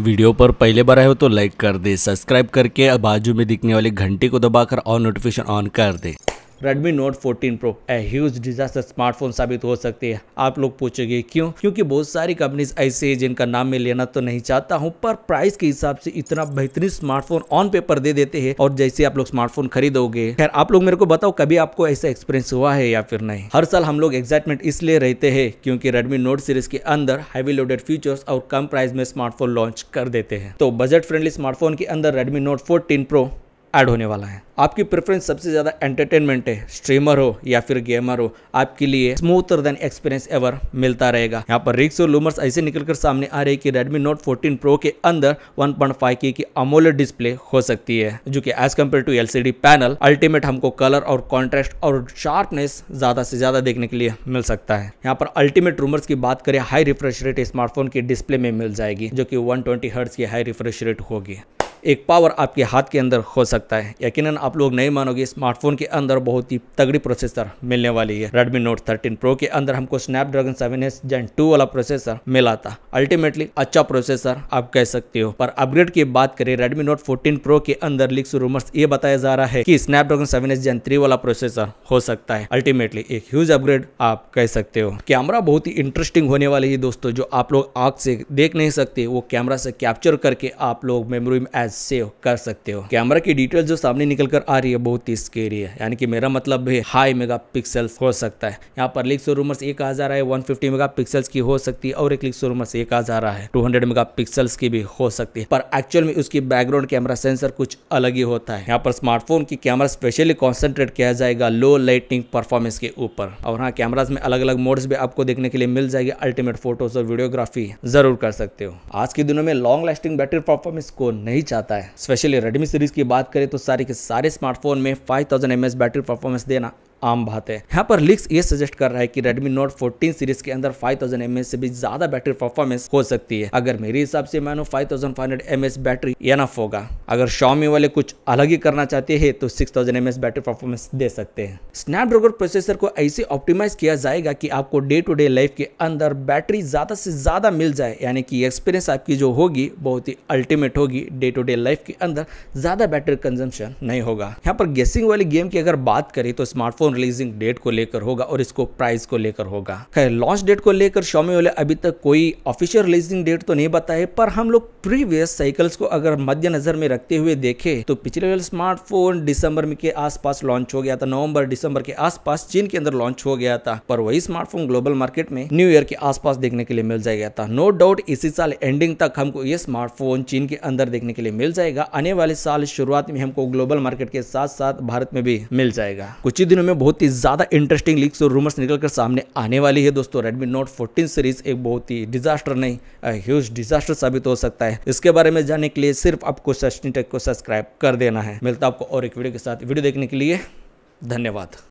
video पर पहले बार आए हो तो लाइक कर दे सब्सक्राइब करके बाजू में दिखने वाली घंटी को दबाकर और नोटिफिकेशन ऑन कर दे Redmi Note 14 Pro a huge disaster smartphone साबित हो सकती है आप लोग पूछेंगे क्यों क्योंकि बहुत सारी कंपनीज ऐसे है जिनका नाम मैं लेना तो नहीं चाहता हूँ पर प्राइस के हिसाब से इतना बेहतरीन स्मार्टफोन ऑन पेपर दे देते हैं और जैसे आप लोग स्मार्टफोन खरीदोगे खैर आप लोग मेरे को बताओ कभी आपको ऐसा एक्सपीरियंस हुआ है या फिर नहीं हर साल हम लोग एक्साइटमेंट इसलिए रहते हैं क्योंकि रेडमी नोट सीरीज के अंदर हैवी लोडेड फीचर्स और कम प्राइस में स्मार्टफोन लॉन्च कर देते हैं तो बजट फ्रेंडली स्मार्टफोन के अंदर Redmi Note fourteen Pro add होने वाला है आपकी प्रेफरेंस सबसे ज़्यादा एंटरटेनमेंट है स्ट्रीमर हो या फिर गेमर हो आपके लिए स्मूथर देन एक्सपीरियंस एवर मिलता रहेगा यहाँ पर रिक्स और लूमर्स ऐसे निकलकर सामने आ रहे कि Redmi Note 14 Pro के अंदर 1.5 पॉइंट की अमोलेड डिस्प्ले हो सकती है जो कि as compare to L panel ultimate हमको कलर और कॉन्ट्रास्ट और शार्पनेस ज़्यादा से ज़्यादा देखने के लिए मिल सकता है यहाँ पर अल्टीमेट रूमर्स की बात करें हाई रिफ्रेश रेट स्मार्टफोन की डिस्प्ले में मिल जाएगी जो की वन ट्वेंटी की हाई रिफ्रेश रेट होगी एक पावर आपके हाथ के अंदर हो सकता है यकीनन आप लोग नहीं मानोगे स्मार्टफोन के अंदर बहुत ही तगड़ी प्रोसेसर मिलने वाली है रेडमी नोट थर्टीन प्रो के अंदर हमको 7S Gen 2 जेन टू वाला प्रोसेसर मिला था अल्टीमेटली अच्छा प्रोसेसर आप कह सकते हो पर अपग्रेड की बात करें रेडमी नोट फोर्टीन प्रो के अंदर लिक्स रूमर्स ये बताया जा रहा है कि Snapdragon seven S gen three वाला प्रोसेसर हो सकता है अल्टीमेटली एक ह्यूज अपग्रेड आप कह सकते हो कैमरा बहुत ही इंटरेस्टिंग होने वाली है दोस्तों जो आप लोग आग से देख नहीं सकते वो कैमरा से कैप्चर करके आप लोग मेमोरी में एज सेव कर सकते हो कैमरा की डिटेल जो सामने निकल कर आ रही है बहुत ही स्केरी है यानी कि मेरा मतलब भी हाई मेगा पिक्सल हो सकता है यहाँ पर लिक्स और रूमर्स एक हजार है वन फिफ्टी मेगा की हो सकती है और एक लिक्स और रूमर्स एक हजार है टू हंड्रेड मेगा की भी हो सकती है पर एक्चुअल में उसकी बैकग्राउंड कैमरा सेंसर कुछ अलग ही होता है यहाँ पर स्मार्टफोन की कैमरा स्पेशली कॉन्सेंट्रेट किया जाएगा लो लाइटिंग परफॉर्मेंस के ऊपर और हाँ कैमराज में अलग अलग मोड्स भी आपको देखने के लिए मिल जाएगी अल्टीमेट फोटोज और वीडियोग्राफी जरूर कर सकते हो आज के दिनों में लॉन्ग लास्टिंग बैटरी परफॉर्मेंस को नहीं चाहता आता है स्पेशली रेडमी सीरीज़ की बात करें तो सारे के सारे स्मार्टफोन में फाइव थाउजेंड बैटरी परफॉर्मेंस देना आम बात है यहाँ पर लिक्स ये सजेस्ट कर रहा है कि रेडमी Note 14 सीरीज के अंदर फाइव थाउजेंड से भी ज्यादा बैटरी परफॉर्मेंस हो सकती है अगर मेरे हिसाब से मानो five thousand five M battery enough होगा अगर शॉमी वाले कुछ अलग ही करना चाहते हैं तो सिक्स थाउजेंड बैटरी परफॉर्मेंस दे सकते हैं स्नैपड्रैगन प्रोसेसर को ऐसे ऑप्टिमाइज किया जाएगा कि आपको डे टू डे लाइफ के अंदर बैटरी ज्यादा से ज्यादा मिल जाए यानी कि एक्सपीरियंस आपकी जो होगी बहुत ही अल्टीमेट होगी डे टू डे लाइफ के अंदर ज्यादा बैटरी कंजम्पन नहीं होगा यहाँ पर गेसिंग वाली गेम की अगर बात करें तो स्मार्टफोन स्मार्टफोन रिलीजिंग डेट को लेकर होगा और इसको प्राइस को लेकर होगा खैर लॉन्च डेट को लेकर शॉमी वाले अभी तक कोई ऑफिशियल रिलीजिंग डेट तो नहीं बताए पर हम लोग प्रीवियस साइकिल्स को अगर मद्देनजर में रखते हुए देखें तो पिछले वाले स्मार्टफोन दिसंबर के आसपास लॉन्च हो गया था नवंबर दिसंबर के आसपास चीन के अंदर लॉन्च हो गया था पर वही स्मार्टफोन ग्लोबल मार्केट में न्यू ईयर के आसपास देखने के लिए मिल जाएगा था नो डाउट इसी साल एंडिंग तक हमको ये स्मार्टफोन चीन के अंदर देखने के लिए मिल जाएगा आने वाले साल शुरुआत में हमको ग्लोबल मार्केट के साथ साथ भारत में भी मिल जाएगा कुछ ही दिनों में बहुत ही ज़्यादा इंटरेस्टिंग लीक्स और रूमर्स निकल कर सामने आने वाली है दोस्तों रेडमी नोट फोर्टीन सीरीज एक बहुत ही डिजास्टर नहीं ह्यूज डिजास्टर साबित हो सकता है इसके बारे में जानने के लिए सिर्फ आपको सस्टी टेक को सब्सक्राइब कर देना है मिलता आपको और एक वीडियो के साथ वीडियो देखने के लिए धन्यवाद